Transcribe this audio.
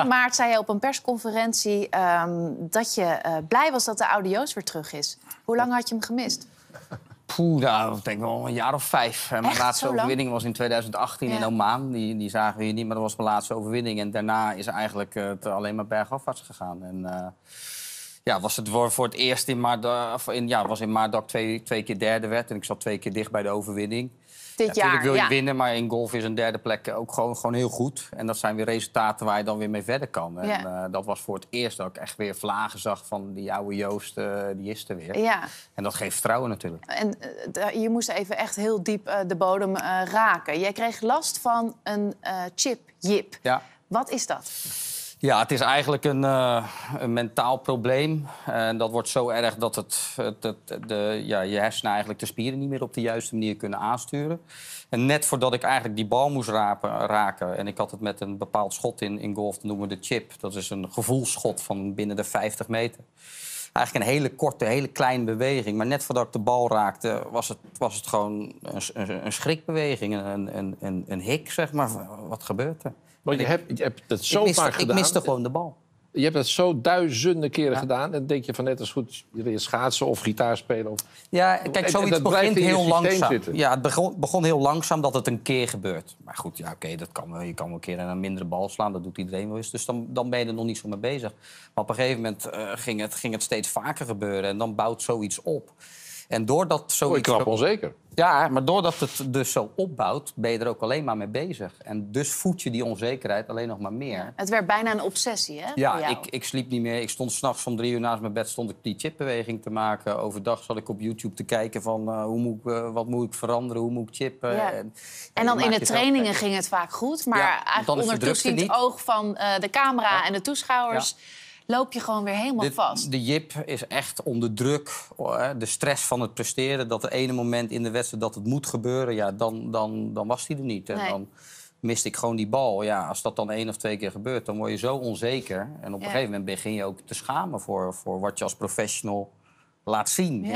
In maart zei je op een persconferentie ehm, dat je eh, blij was dat de audio's weer terug is. Hoe lang had je hem gemist? Poeh, denk nou, ik denk wel een jaar of vijf. Mijn laatste overwinning was in 2018 in Oman. Die, die zagen we hier niet, maar dat was mijn laatste overwinning. En daarna is eigenlijk eh, het alleen maar bergafwaarts gegaan. En, eh, ja, was het voor het eerst in Maardak, in, ja, was in twee, twee keer derde werd. En ik zat twee keer dicht bij de overwinning. Dit ja, jaar, natuurlijk wil je winnen, maar in golf is een derde plek ook gewoon, gewoon heel goed. En dat zijn weer resultaten waar je dan weer mee verder kan. En eh, dat was voor het eerst dat ik echt weer vlagen zag van die oude Joost, eh, die is er weer. Ja. En dat geeft vertrouwen natuurlijk. En eh, je moest even echt heel diep de bodem raken. Jij kreeg last van een chip, jip. Ja. Wat is dat? Ja, het is eigenlijk een, eh, een mentaal probleem. En dat wordt zo erg dat het, het, de, ja, je hersenen eigenlijk de spieren niet meer op de juiste manier kunnen aansturen. En net voordat ik eigenlijk die bal moest rapen, raken, en ik had het met een bepaald schot in, in golf, noemen we de chip. Dat is een gevoelsschot van binnen de 50 meter eigenlijk een hele korte, hele kleine beweging. Maar net voordat ik de bal raakte, was het, was het gewoon een, een, schrikbeweging, een, een, een, een hik, zeg maar. Wat gebeurt er? Want je, ik, hebt, je hebt dat zo vaak gedaan. Ik miste gewoon de bal. Je hebt dat zo duizenden keren gedaan. En dan denk je van net als goed schaatsen of gitaar spelen. Of... Ja, kijk, zoiets begint heel langzaam. Ja, het begon, begon, heel langzaam dat het een keer gebeurt. Maar goed, ja, oké, dat kan wel. Je kan wel een keer een mindere bal slaan. Dat doet iedereen wel eens. Dus dan, dan ben je er nog niet zo mee bezig. Maar op een gegeven moment eh, ging, het, ging het steeds vaker gebeuren. En dan bouwt zoiets op. En doordat oh, zoiets... knap onzeker. Ja, maar doordat het dus zo opbouwt, ben je er ook alleen maar mee bezig. En dus voed je die onzekerheid alleen nog maar meer. Het werd bijna een obsessie, hè? Ja, ik, ik sliep niet meer. Ik stond s'nachts om drie uur naast mijn bed stond ik die chipbeweging te maken. Overdag zat ik op YouTube te kijken van eh, hoe moet ik, eh, wat moet ik veranderen, hoe moet ik chippen. En, en, dan in de trainingen ging het vaak goed. Maar ja, eigenlijk onder het oog van eh, de camera en de toeschouwers loop je gewoon weer helemaal vast. De jip is echt onder druk. De stress van het presteren. Dat er ene moment in de wedstrijd dat het moet gebeuren. Ja, dan, dan, dan was hij er niet. En dan miste ik gewoon die bal. Ja, als dat dan één of twee keer gebeurt, dan word je zo onzeker. En op een gegeven moment begin je ook te schamen voor, voor wat je als professional laat zien.